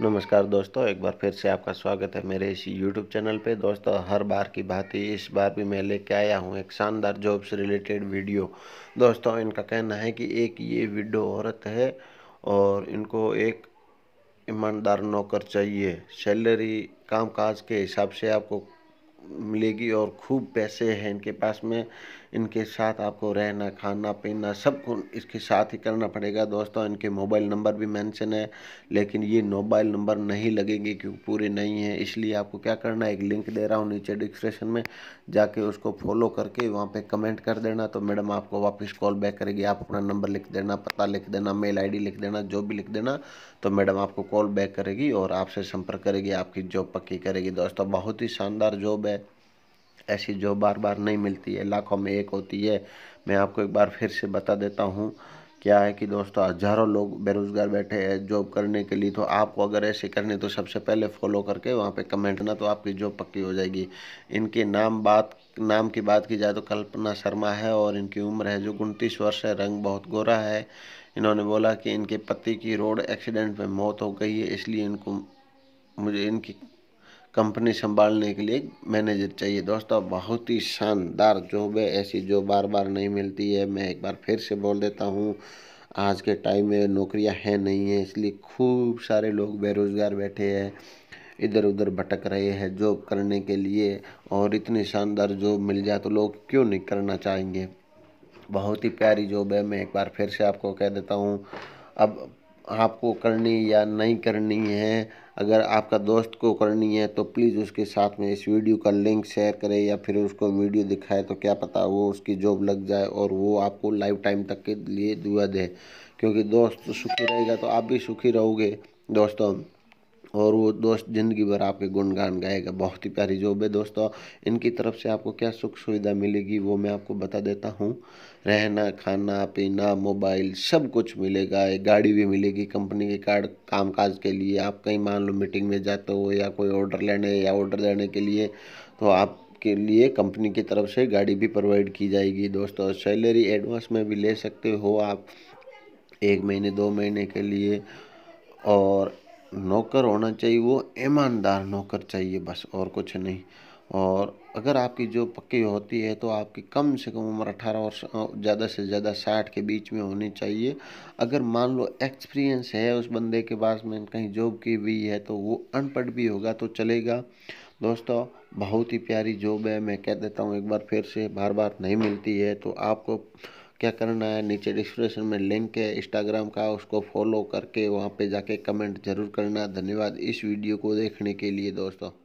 नमस्कार दोस्तों एक बार फिर से आपका स्वागत है मेरे इस YouTube चैनल पे दोस्तों हर बार की बात ही इस बार भी मैं लेके आया हूँ एक शानदार जॉब से रिलेटेड वीडियो दोस्तों इनका कहना है कि एक ये विडो औरत है और इनको एक ईमानदार नौकर चाहिए सैलरी कामकाज के हिसाब से आपको मिलेगी और खूब पैसे हैं इनके पास में इनके साथ आपको रहना खाना पीना सब कुछ इसके साथ ही करना पड़ेगा दोस्तों इनके मोबाइल नंबर भी मेंशन है लेकिन ये मोबाइल नंबर नहीं लगेंगे क्योंकि पूरे नहीं है इसलिए आपको क्या करना है एक लिंक दे रहा हूँ नीचे डिस्क्रिप्शन में जाके उसको फॉलो करके वहाँ पर कमेंट कर देना तो मैडम आपको वापस कॉल बैक करेगी आप अपना नंबर लिख देना पता लिख देना मेल आई लिख देना जो भी लिख देना तो मैडम आपको कॉल बैक करेगी और आपसे संपर्क करेगी आपकी जॉब पक्की करेगी दोस्तों बहुत ही शानदार जॉब है ऐसी जो बार बार नहीं मिलती है लाखों में एक होती है मैं आपको एक बार फिर से बता देता हूँ क्या है कि दोस्तों हज़ारों लोग बेरोज़गार बैठे हैं जॉब करने के लिए तो आपको अगर ऐसे करने तो सबसे पहले फॉलो करके वहाँ पे कमेंट ना तो आपकी जॉब पक्की हो जाएगी इनके नाम बात नाम की बात की जाए तो कल्पना शर्मा है और इनकी उम्र है जो उनतीस वर्ष है रंग बहुत गोरा है इन्होंने बोला कि इनके पति की रोड एक्सीडेंट में मौत हो गई है इसलिए इनको मुझे इनकी कंपनी संभालने के लिए मैनेजर चाहिए दोस्तों बहुत ही शानदार जॉब है ऐसी जॉब बार बार नहीं मिलती है मैं एक बार फिर से बोल देता हूँ आज के टाइम में नौकरियाँ हैं नहीं है इसलिए खूब सारे लोग बेरोज़गार बैठे हैं इधर उधर भटक रहे हैं जॉब करने के लिए और इतनी शानदार जॉब मिल जाए तो लोग क्यों नहीं करना चाहेंगे बहुत ही प्यारी जॉब है मैं एक बार फिर से आपको कह देता हूँ अब आपको करनी या नहीं करनी है अगर आपका दोस्त को करनी है तो प्लीज़ उसके साथ में इस वीडियो का लिंक शेयर करें या फिर उसको वीडियो दिखाए तो क्या पता वो उसकी जॉब लग जाए और वो आपको लाइफ टाइम तक के लिए दुआ दे क्योंकि दोस्त सुखी रहेगा तो आप भी सुखी रहोगे दोस्तों और वो दोस्त ज़िंदगी भर आपके गुणगान गाएगा बहुत ही प्यारी जॉब है दोस्तों इनकी तरफ से आपको क्या सुख सुविधा मिलेगी वो मैं आपको बता देता हूँ रहना खाना पीना मोबाइल सब कुछ मिलेगा एक गाड़ी भी मिलेगी कंपनी के कार्ड कामकाज के लिए आप कहीं मान लो मीटिंग में जाते हो या कोई ऑर्डर लेने या ऑर्डर देने के लिए तो आप के लिए कंपनी की तरफ से गाड़ी भी प्रोवाइड की जाएगी दोस्तों सैलरी एडवांस में भी ले सकते हो आप एक महीने दो महीने के लिए और नौकर होना चाहिए वो ईमानदार नौकर चाहिए बस और कुछ नहीं और अगर आपकी जो पक्की होती है तो आपकी कम से कम उम्र अठारह वर्ष ज़्यादा से ज़्यादा साठ के बीच में होनी चाहिए अगर मान लो एक्सपीरियंस है उस बंदे के पास में कहीं जॉब की भी है तो वो अनपढ़ भी होगा तो चलेगा दोस्तों बहुत ही प्यारी जॉब है मैं कह देता हूँ एक बार फिर से बार बार नहीं मिलती है तो आपको क्या करना है नीचे डिस्क्रिप्शन में लिंक है इंस्टाग्राम का उसको फॉलो करके वहाँ पे जाके कमेंट जरूर करना धन्यवाद इस वीडियो को देखने के लिए दोस्तों